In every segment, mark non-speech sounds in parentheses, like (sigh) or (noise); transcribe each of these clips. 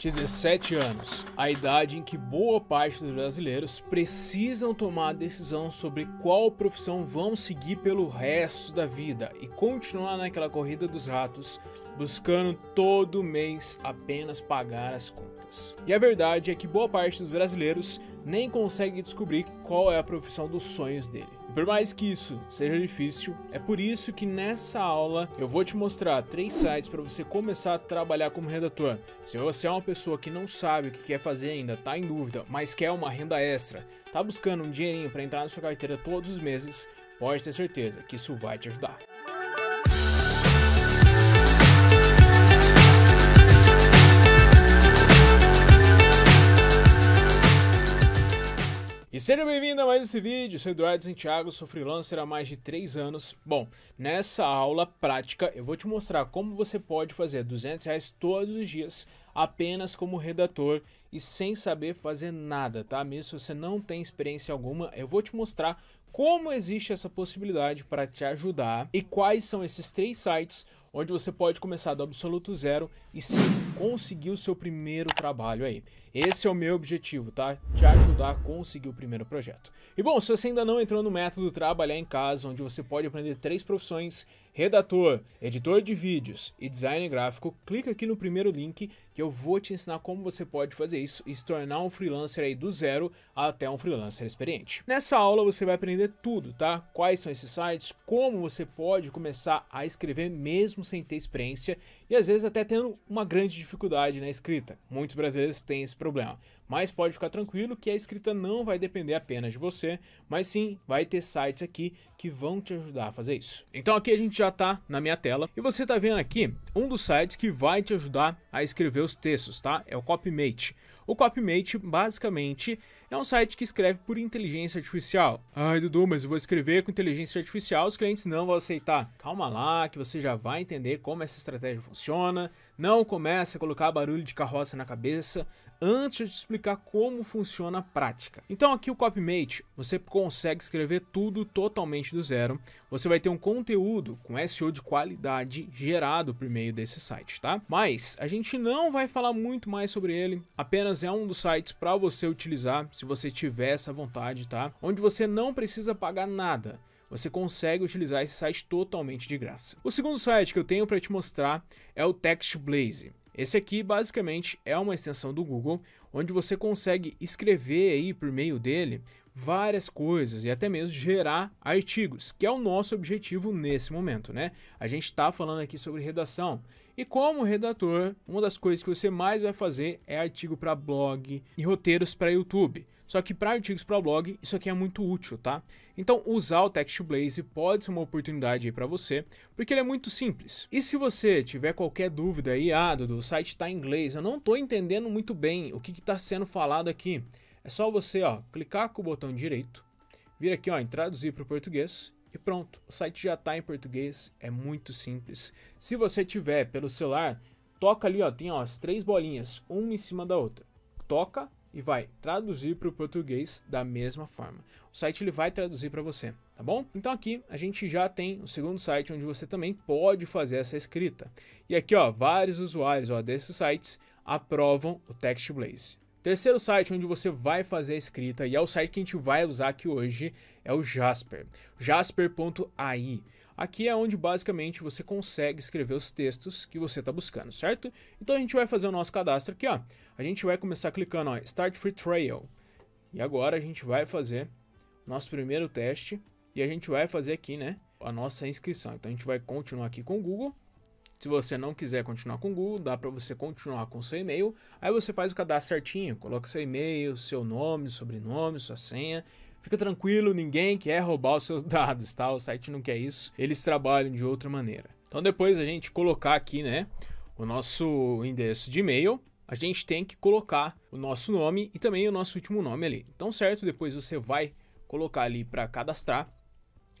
17 anos, a idade em que boa parte dos brasileiros precisam tomar a decisão sobre qual profissão vão seguir pelo resto da vida e continuar naquela corrida dos ratos, buscando todo mês apenas pagar as contas. E a verdade é que boa parte dos brasileiros nem consegue descobrir qual é a profissão dos sonhos dele. E por mais que isso seja difícil, é por isso que nessa aula eu vou te mostrar três sites para você começar a trabalhar como redator. Se você é uma pessoa que não sabe o que quer fazer ainda, tá em dúvida, mas quer uma renda extra, tá buscando um dinheirinho para entrar na sua carteira todos os meses, pode ter certeza que isso vai te ajudar. Seja bem-vindo a mais esse vídeo, eu sou Eduardo Santiago, sou freelancer há mais de 3 anos. Bom, nessa aula prática eu vou te mostrar como você pode fazer 200 reais todos os dias apenas como redator e sem saber fazer nada, tá? Mesmo se você não tem experiência alguma, eu vou te mostrar como existe essa possibilidade para te ajudar e quais são esses três sites onde você pode começar do absoluto zero e sim conseguir o seu primeiro trabalho aí. Esse é o meu objetivo, tá? Te ajudar a conseguir o primeiro projeto. E bom, se você ainda não entrou no método Trabalhar em Casa, onde você pode aprender três profissões, redator, editor de vídeos e design gráfico, clica aqui no primeiro link que eu vou te ensinar como você pode fazer isso e se tornar um freelancer aí do zero até um freelancer experiente. Nessa aula você vai aprender tudo, tá? Quais são esses sites, como você pode começar a escrever mesmo sem ter experiência e às vezes até tendo uma grande dificuldade na escrita. Muitos brasileiros têm esse problema, mas pode ficar tranquilo que a escrita não vai depender apenas de você, mas sim vai ter sites aqui que vão te ajudar a fazer isso. Então aqui a gente já está na minha tela e você está vendo aqui um dos sites que vai te ajudar a escrever os textos, tá? É o CopyMate. O Copymate, basicamente, é um site que escreve por inteligência artificial. Ai, Dudu, mas eu vou escrever com inteligência artificial, os clientes não vão aceitar. Calma lá, que você já vai entender como essa estratégia funciona, não comece a colocar barulho de carroça na cabeça antes de eu te explicar como funciona a prática. Então aqui o CopyMate, você consegue escrever tudo totalmente do zero. Você vai ter um conteúdo com SEO de qualidade gerado por meio desse site, tá? Mas a gente não vai falar muito mais sobre ele, apenas é um dos sites para você utilizar se você tiver essa vontade, tá? Onde você não precisa pagar nada você consegue utilizar esse site totalmente de graça. O segundo site que eu tenho para te mostrar é o TextBlaze. Esse aqui basicamente é uma extensão do Google, onde você consegue escrever aí por meio dele várias coisas e até mesmo gerar artigos, que é o nosso objetivo nesse momento, né? A gente está falando aqui sobre redação. E como redator, uma das coisas que você mais vai fazer é artigo para blog e roteiros para YouTube. Só que para artigos para blog, isso aqui é muito útil, tá? Então, usar o TextBlaze pode ser uma oportunidade aí para você, porque ele é muito simples. E se você tiver qualquer dúvida aí, ah, Dudu, o site está em inglês, eu não estou entendendo muito bem o que está sendo falado aqui. É só você, ó, clicar com o botão direito, vir aqui, ó, em traduzir para o português e pronto, o site já está em português, é muito simples. Se você tiver pelo celular, toca ali, ó, tem ó, as três bolinhas, uma em cima da outra. Toca, e vai traduzir para o português da mesma forma. O site ele vai traduzir para você, tá bom? Então aqui a gente já tem o segundo site onde você também pode fazer essa escrita. E aqui, ó, vários usuários ó, desses sites aprovam o TextBlaze. Terceiro site onde você vai fazer a escrita e é o site que a gente vai usar aqui hoje é o Jasper, jasper.ai. Aqui é onde basicamente você consegue escrever os textos que você está buscando, certo? Então a gente vai fazer o nosso cadastro aqui, ó. A gente vai começar clicando, ó, Start Free Trial. E agora a gente vai fazer nosso primeiro teste e a gente vai fazer aqui, né, a nossa inscrição. Então a gente vai continuar aqui com o Google. Se você não quiser continuar com o Google, dá para você continuar com seu e-mail. Aí você faz o cadastro certinho, coloca seu e-mail, seu nome, sobrenome, sua senha Fica tranquilo, ninguém quer roubar os seus (laughs) dados, tá? O site não quer isso, eles trabalham de outra maneira. Então depois a gente colocar aqui, né, o nosso endereço de e-mail, a gente tem que colocar o nosso nome e também o nosso último nome ali. Então certo, depois você vai colocar ali para cadastrar.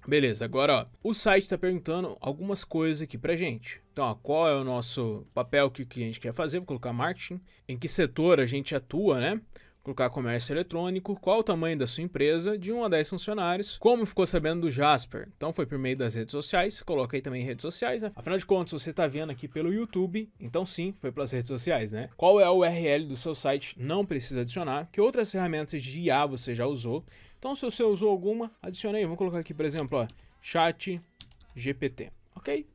Beleza, agora ó, o site está perguntando algumas coisas aqui pra gente. Então, ó, qual é o nosso papel que o cliente quer fazer? Vou colocar marketing. Em que setor a gente atua, né? colocar comércio eletrônico, qual o tamanho da sua empresa, de 1 a 10 funcionários, como ficou sabendo do Jasper. Então foi por meio das redes sociais, coloca aí também redes sociais, né? Afinal de contas, você está vendo aqui pelo YouTube, então sim, foi pelas redes sociais, né? Qual é a URL do seu site? Não precisa adicionar. Que outras ferramentas de IA você já usou? Então se você usou alguma, adicione aí. Vamos colocar aqui, por exemplo, ó, chat GPT, ok?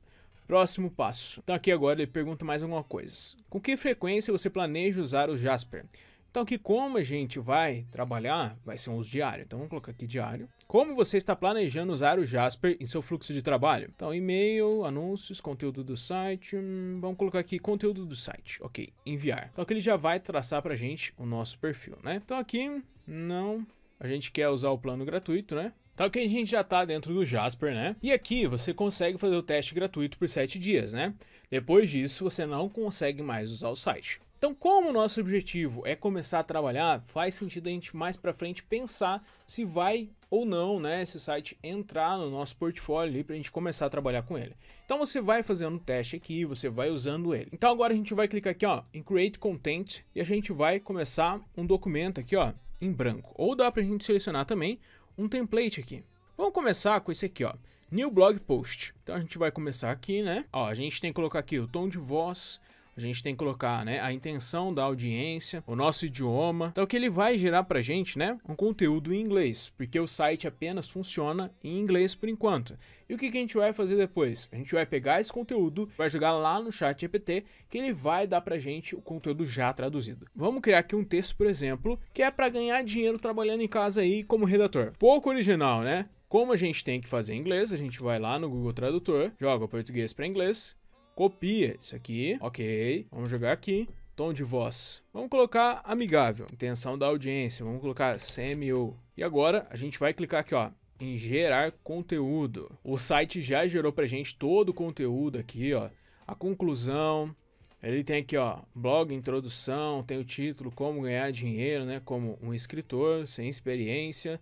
Próximo passo. Então aqui agora ele pergunta mais alguma coisa. Com que frequência você planeja usar o Jasper? Então aqui como a gente vai trabalhar, vai ser um uso diário, então vamos colocar aqui diário. Como você está planejando usar o Jasper em seu fluxo de trabalho? Então e-mail, anúncios, conteúdo do site, hum, vamos colocar aqui conteúdo do site, ok, enviar. Então aqui ele já vai traçar a gente o nosso perfil, né? Então aqui, não, a gente quer usar o plano gratuito, né? Então aqui a gente já está dentro do Jasper, né? E aqui você consegue fazer o teste gratuito por 7 dias, né? Depois disso, você não consegue mais usar o site. Então, como o nosso objetivo é começar a trabalhar, faz sentido a gente mais para frente pensar se vai ou não, né, esse site entrar no nosso portfólio ali para a gente começar a trabalhar com ele. Então você vai fazendo o teste aqui, você vai usando ele. Então agora a gente vai clicar aqui, ó, em Create Content e a gente vai começar um documento aqui, ó, em branco. Ou dá para a gente selecionar também um template aqui. Vamos começar com esse aqui, ó. New Blog Post. Então a gente vai começar aqui, né? Ó, a gente tem que colocar aqui o tom de voz, a gente tem que colocar, né, a intenção da audiência, o nosso idioma. Então que ele vai gerar pra gente, né, um conteúdo em inglês, porque o site apenas funciona em inglês por enquanto. E o que, que a gente vai fazer depois? A gente vai pegar esse conteúdo, vai jogar lá no chat GPT, que ele vai dar pra gente o conteúdo já traduzido. Vamos criar aqui um texto, por exemplo, que é para ganhar dinheiro trabalhando em casa aí como redator. Pouco original, né? Como a gente tem que fazer em inglês, a gente vai lá no Google Tradutor, joga português para inglês Copia isso aqui. Ok. Vamos jogar aqui. Tom de voz. Vamos colocar amigável. Intenção da audiência. Vamos colocar CMO. E agora a gente vai clicar aqui, ó em gerar conteúdo. O site já gerou pra gente todo o conteúdo aqui, ó. A conclusão. Ele tem aqui, ó, blog, introdução, tem o título Como ganhar dinheiro, né, como um escritor sem experiência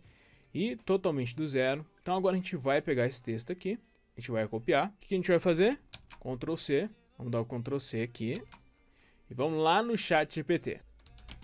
e totalmente do zero. Então agora a gente vai pegar esse texto aqui, a gente vai copiar. O que a gente vai fazer? Ctrl C. Vamos dar o Ctrl C aqui. E vamos lá no chat GPT.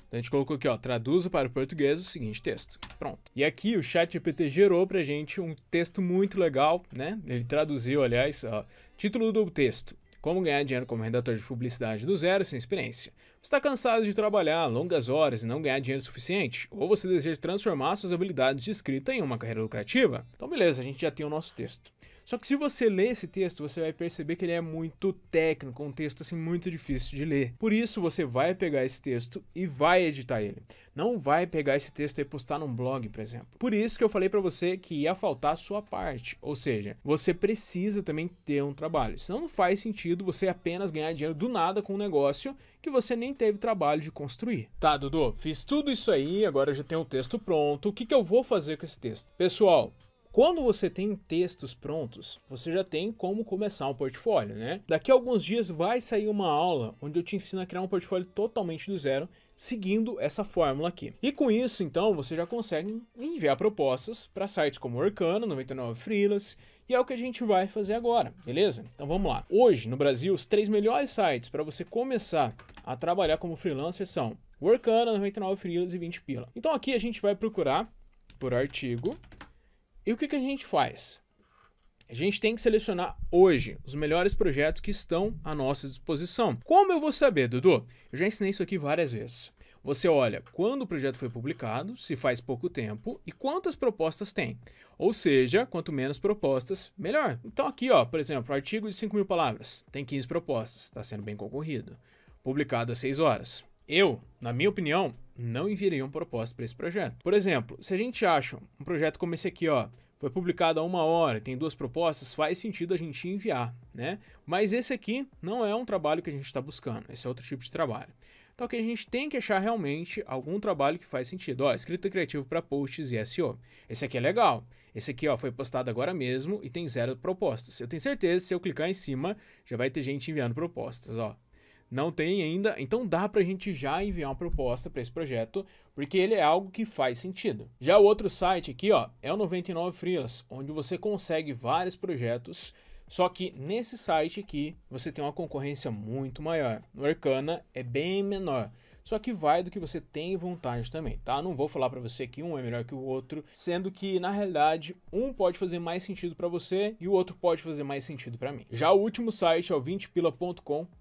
Então a gente colocou aqui, ó, traduza para o português o seguinte texto. Pronto. E aqui o chat GPT gerou pra gente um texto muito legal, né? Ele traduziu, aliás, ó, título do texto. Como ganhar dinheiro como redator de publicidade do zero sem experiência? Você está cansado de trabalhar longas horas e não ganhar dinheiro suficiente? Ou você deseja transformar suas habilidades de escrita em uma carreira lucrativa? Então beleza, a gente já tem o nosso texto. Só que se você ler esse texto, você vai perceber que ele é muito técnico, um texto assim muito difícil de ler. Por isso você vai pegar esse texto e vai editar ele. Não vai pegar esse texto e postar num blog, por exemplo. Por isso que eu falei para você que ia faltar a sua parte, ou seja, você precisa também ter um trabalho. Senão não faz sentido você apenas ganhar dinheiro do nada com um negócio que você nem teve trabalho de construir. Tá, Dudu, fiz tudo isso aí, agora já tenho o texto pronto. O que, que eu vou fazer com esse texto? Pessoal, quando você tem textos prontos, você já tem como começar um portfólio, né? Daqui a alguns dias vai sair uma aula onde eu te ensino a criar um portfólio totalmente do zero, seguindo essa fórmula aqui. E com isso, então, você já consegue enviar propostas para sites como Orkana, 99 Freelance, e é o que a gente vai fazer agora, beleza? Então vamos lá. Hoje, no Brasil, os três melhores sites para você começar a trabalhar como freelancer são Workana, 99 Freelance e 20 Pila. Então aqui a gente vai procurar por artigo e o que, que a gente faz? A gente tem que selecionar hoje os melhores projetos que estão à nossa disposição. Como eu vou saber, Dudu? Eu já ensinei isso aqui várias vezes. Você olha quando o projeto foi publicado, se faz pouco tempo e quantas propostas tem. Ou seja, quanto menos propostas, melhor. Então aqui, ó, por exemplo, artigo de 5 mil palavras, tem 15 propostas, está sendo bem concorrido. Publicado às 6 horas. Eu, na minha opinião, não enviariam proposta para esse projeto. Por exemplo, se a gente acha um projeto como esse aqui, ó, foi publicado há uma hora, tem duas propostas, faz sentido a gente enviar, né? Mas esse aqui não é um trabalho que a gente está buscando, esse é outro tipo de trabalho. Então que a gente tem que achar realmente algum trabalho que faz sentido. Ó, escrita criativa para posts e SEO. Esse aqui é legal. Esse aqui ó, foi postado agora mesmo e tem zero propostas. Eu tenho certeza, se eu clicar em cima, já vai ter gente enviando propostas. Ó não tem ainda, então dá para a gente já enviar uma proposta para esse projeto, porque ele é algo que faz sentido. Já o outro site aqui, ó, é o 99 Freelas, onde você consegue vários projetos, só que nesse site aqui você tem uma concorrência muito maior. No Arcana é bem menor. Só que vai do que você tem vontade também, tá? Não vou falar para você que um é melhor que o outro, sendo que na realidade um pode fazer mais sentido para você e o outro pode fazer mais sentido para mim. Já o último site é o 20pila.com.br,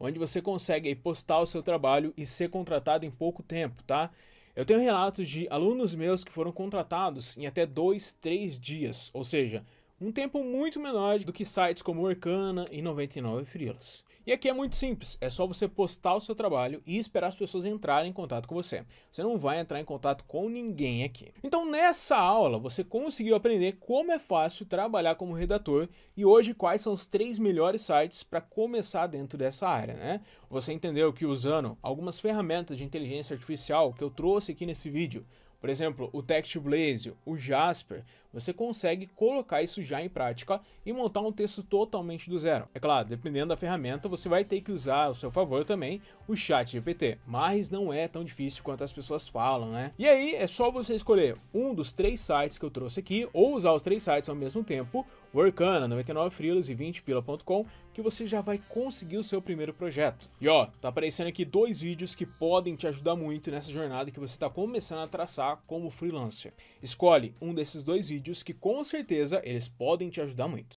onde você consegue postar o seu trabalho e ser contratado em pouco tempo, tá? Eu tenho relatos de alunos meus que foram contratados em até dois, três dias, ou seja, um tempo muito menor do que sites como Orkana e 99 Frilas. E aqui é muito simples, é só você postar o seu trabalho e esperar as pessoas entrarem em contato com você. Você não vai entrar em contato com ninguém aqui. Então nessa aula você conseguiu aprender como é fácil trabalhar como redator e hoje quais são os três melhores sites para começar dentro dessa área, né? Você entendeu que usando algumas ferramentas de inteligência artificial que eu trouxe aqui nesse vídeo, por exemplo, o TextBlaze, o Jasper, você consegue colocar isso já em prática e montar um texto totalmente do zero. É claro, dependendo da ferramenta, você vai ter que usar ao seu favor também o chat GPT, mas não é tão difícil quanto as pessoas falam, né? E aí é só você escolher um dos três sites que eu trouxe aqui ou usar os três sites ao mesmo tempo, Workana, 99 frilas e 20pila.com, que você já vai conseguir o seu primeiro projeto. E ó, tá aparecendo aqui dois vídeos que podem te ajudar muito nessa jornada que você está começando a traçar como freelancer. Escolhe um desses dois vídeos vídeos que com certeza eles podem te ajudar muito.